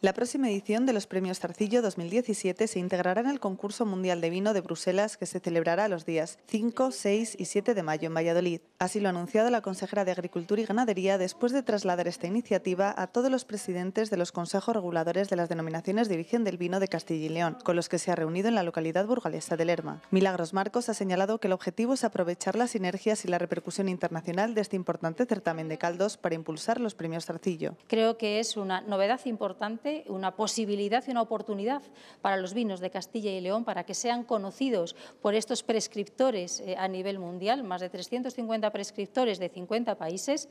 La próxima edición de los Premios Tarcillo 2017 se integrará en el Concurso Mundial de Vino de Bruselas que se celebrará los días 5, 6 y 7 de mayo en Valladolid. Así lo ha anunciado la consejera de Agricultura y Ganadería después de trasladar esta iniciativa a todos los presidentes de los consejos reguladores de las denominaciones de origen del vino de Castilla y León, con los que se ha reunido en la localidad burgalesa de Lerma. Milagros Marcos ha señalado que el objetivo es aprovechar las sinergias y la repercusión internacional de este importante certamen de caldos para impulsar los Premios Tarcillo. Creo que es una novedad importante una posibilidad y una oportunidad para los vinos de Castilla y León para que sean conocidos por estos prescriptores eh, a nivel mundial, más de 350 prescriptores de 50 países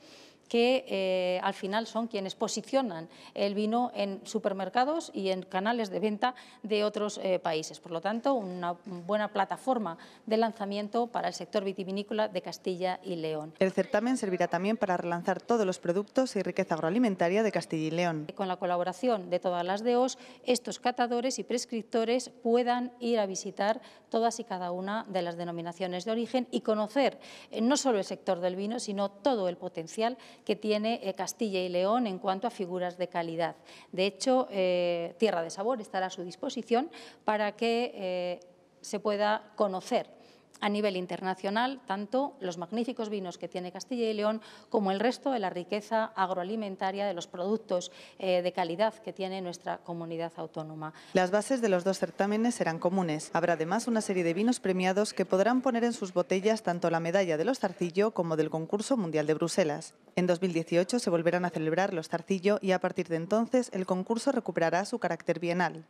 que eh, al final son quienes posicionan el vino en supermercados y en canales de venta de otros eh, países. Por lo tanto, una buena plataforma de lanzamiento para el sector vitivinícola de Castilla y León. El certamen servirá también para relanzar todos los productos y riqueza agroalimentaria de Castilla y León. Con la colaboración de todas las DEOs, estos catadores y prescriptores puedan ir a visitar todas y cada una de las denominaciones de origen y conocer eh, no solo el sector del vino, sino todo el potencial que tiene eh, Castilla y León en cuanto a figuras de calidad. De hecho, eh, Tierra de Sabor estará a su disposición para que eh, se pueda conocer a nivel internacional tanto los magníficos vinos que tiene Castilla y León como el resto de la riqueza agroalimentaria de los productos eh, de calidad que tiene nuestra comunidad autónoma. Las bases de los dos certámenes serán comunes. Habrá además una serie de vinos premiados que podrán poner en sus botellas tanto la medalla de los Tarcillo como del concurso mundial de Bruselas. En 2018 se volverán a celebrar los Tarcillo y a partir de entonces el concurso recuperará su carácter bienal.